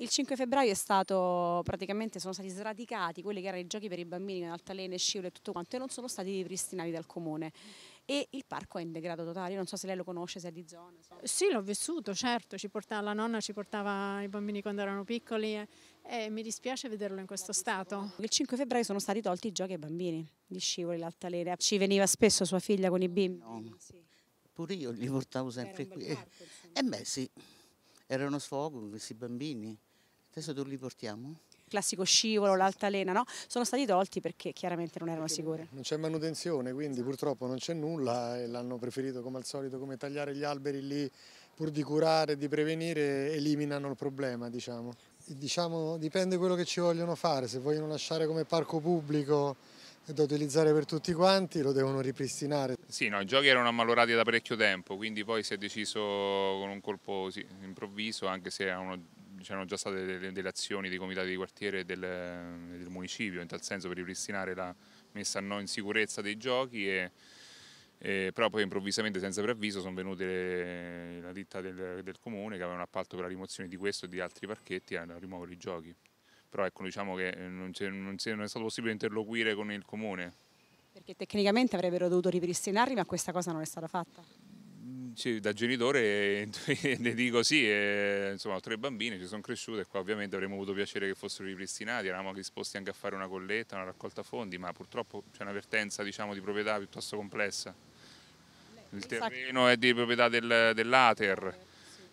Il 5 febbraio è stato praticamente sono stati sradicati quelli che erano i giochi per i bambini con altalene, scivole e tutto quanto e non sono stati ripristinati dal comune e il parco è in degrado totale, Io non so se lei lo conosce, se è di zona. So. Sì, l'ho vissuto, certo, portava, la nonna ci portava i bambini quando erano piccoli e, e mi dispiace vederlo in questo stato. Il 5 febbraio sono stati tolti i giochi ai bambini, di scivoli, l'altalena. Ci veniva spesso sua figlia con i bimbi? No, sì. pure io li portavo sempre qui. Parco, eh, eh beh sì, era uno sfogo questi bambini. Adesso tu li portiamo? classico scivolo, l'altalena, no? sono stati tolti perché chiaramente non erano sicuri. Non c'è manutenzione, quindi esatto. purtroppo non c'è nulla e l'hanno preferito come al solito, come tagliare gli alberi lì pur di curare, di prevenire, eliminano il problema, diciamo. Diciamo, dipende quello che ci vogliono fare, se vogliono lasciare come parco pubblico da utilizzare per tutti quanti, lo devono ripristinare. Sì, no, i giochi erano ammalorati da parecchio tempo, quindi poi si è deciso con un colpo sì, improvviso, anche se erano c'erano già state delle, delle, azioni dei comitati di quartiere e del, del, municipio, in tal senso per ripristinare la messa in sicurezza dei giochi e, e, però poi improvvisamente senza preavviso sono venute le, la ditta del, del, comune che aveva un appalto per la rimozione di questo e di altri parchetti a rimuovere i giochi. Però ecco, diciamo che non, è, non è stato possibile interloquire con il comune. Perché tecnicamente avrebbero dovuto ripristinarli ma questa cosa non è stata fatta? Mm, sì, da genitore ne dico sì, e, insomma ho tre bambine, ci sono cresciute e qua ovviamente avremmo avuto piacere che fossero ripristinati, eravamo disposti anche a fare una colletta, una raccolta fondi, ma purtroppo c'è una vertenza diciamo, di proprietà piuttosto complessa. Il terreno è di proprietà del, dell'Ater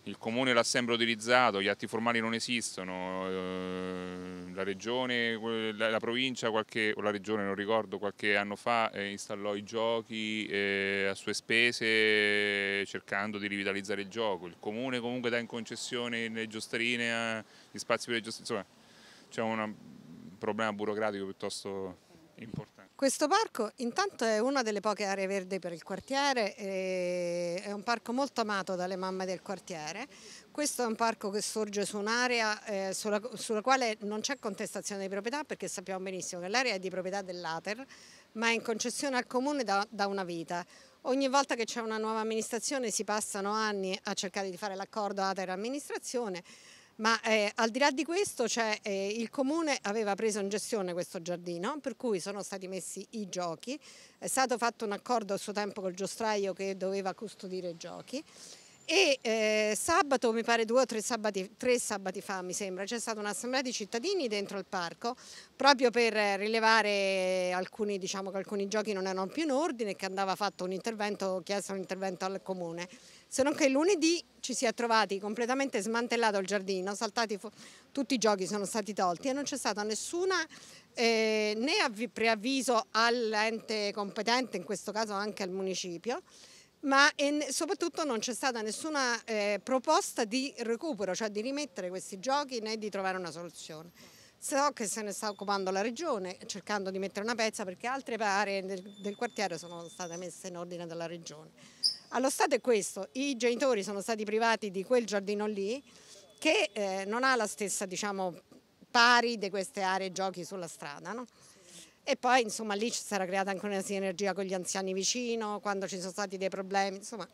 il comune l'ha sempre utilizzato, gli atti formali non esistono, eh, la regione, la, provincia, qualche, o la regione non ricordo, qualche anno fa eh, installò i giochi eh, a sue spese cercando di rivitalizzare il gioco, il comune comunque dà in concessione le giostrine, gli spazi per le giostrine, insomma c'è un problema burocratico piuttosto importante. Questo parco intanto è una delle poche aree verdi per il quartiere, eh, è un parco molto amato dalle mamme del quartiere. Questo è un parco che sorge su un'area eh, sulla, sulla, quale non c'è contestazione di proprietà perché sappiamo benissimo che l'area è di proprietà dell'Ater ma è in concessione al comune da, da una vita. Ogni volta che c'è una nuova amministrazione si passano anni a cercare di fare l'accordo Ater-amministrazione ma eh, al di là di questo, cioè, eh, il comune aveva preso in gestione questo giardino, per cui sono stati messi i giochi, è stato fatto un accordo a suo tempo col giostraio che doveva custodire i giochi e eh, sabato, mi pare due o tre sabati, tre sabati fa mi sembra, c'è stata un'assemblea di cittadini dentro il parco proprio per rilevare alcuni, diciamo, che alcuni giochi non erano più in ordine e che andava fatto un intervento, chiesto un intervento al comune. Se non che lunedì ci si è trovati completamente smantellato il giardino, saltati tutti i giochi sono stati tolti e non c'è stata nessuna eh, né preavviso all'ente competente, in questo caso anche al municipio, ma soprattutto non c'è stata nessuna eh, proposta di recupero, cioè di rimettere questi giochi né di trovare una soluzione. So che se ne sta occupando la regione cercando di mettere una pezza perché altre aree del, del quartiere sono state messe in ordine dalla regione. Allo Stato è questo, i genitori sono stati privati di quel giardino lì che eh, non ha la stessa diciamo, pari di queste aree giochi sulla strada. No? e poi insomma lì si era creata anche una sinergia con gli anziani vicino, quando ci sono stati dei problemi, insomma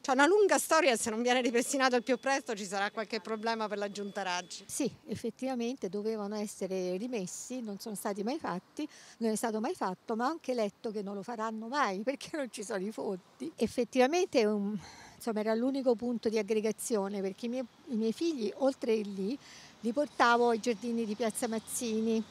c'è una lunga storia e se non viene ripristinato al più presto ci sarà qualche problema per la giunta Raggi. Sì, effettivamente dovevano essere rimessi, non sono stati mai fatti, non è stato mai fatto, ma ho anche letto che non lo faranno mai perché non ci sono i fondi. Effettivamente è un insomma era l'unico punto di aggregazione perché i miei, i miei figli oltre lì li portavo ai giardini di Piazza Mazzini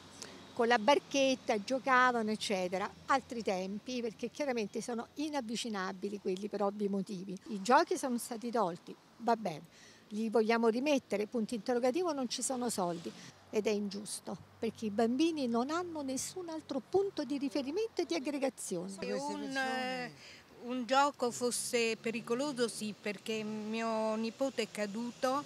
con la barchetta, giocavano, eccetera. Altri tempi, perché chiaramente sono inavvicinabili quelli per ovvi motivi. I giochi sono stati tolti, va bene, li vogliamo rimettere, punto interrogativo, non ci sono soldi. Ed è ingiusto, perché i bambini non hanno nessun altro punto di riferimento e di aggregazione. È un eh, un gioco fosse pericoloso sì perché mio nipote è caduto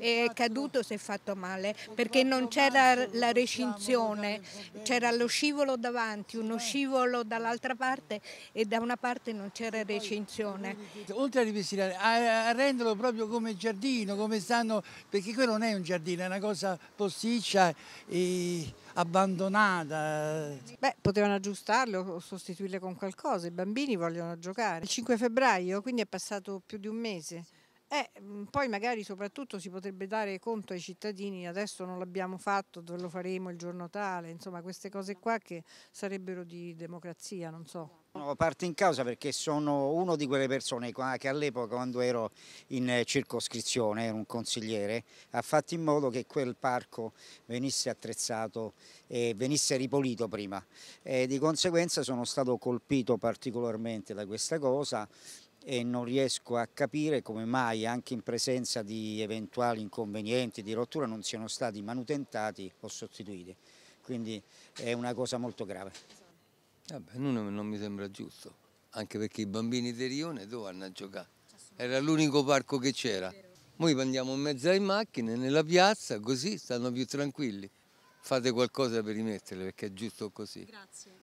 e caduto si è fatto male perché non c'era la recinzione, c'era lo scivolo davanti, uno eh. scivolo dall'altra parte e da una parte non c'era recinzione. Oltre a ripristinare, a renderlo proprio come giardino, come stanno, perché quello non è un giardino, è una cosa posticcia e abbandonata. Beh, potevano aggiustarle o sostituirle con qualcosa, i bambini vogliono giocare. Il 5 febbraio, quindi è passato più di un mese. Eh, mm, poi magari soprattutto si potrebbe dare conto ai cittadini, adesso non l'abbiamo fatto, dove lo faremo il giorno tale, insomma queste cose qua che sarebbero di democrazia, non so sono parte in causa perché sono una di quelle persone che all'epoca quando ero in circoscrizione, ero un consigliere, ha fatto in modo che quel parco venisse attrezzato e venisse ripulito prima e di conseguenza sono stato colpito particolarmente da questa cosa e non riesco a capire come mai anche in presenza di eventuali inconvenienti di rottura non siano stati manutentati o sostituiti. Quindi è una cosa molto grave. Vabbè, eh non, non, mi sembra giusto, anche perché i bambini di Rione dove vanno a giocare? Era l'unico parco che c'era. Noi andiamo in mezzo alle macchine, nella piazza, così stanno più tranquilli. Fate qualcosa per rimetterle perché è giusto così. Grazie.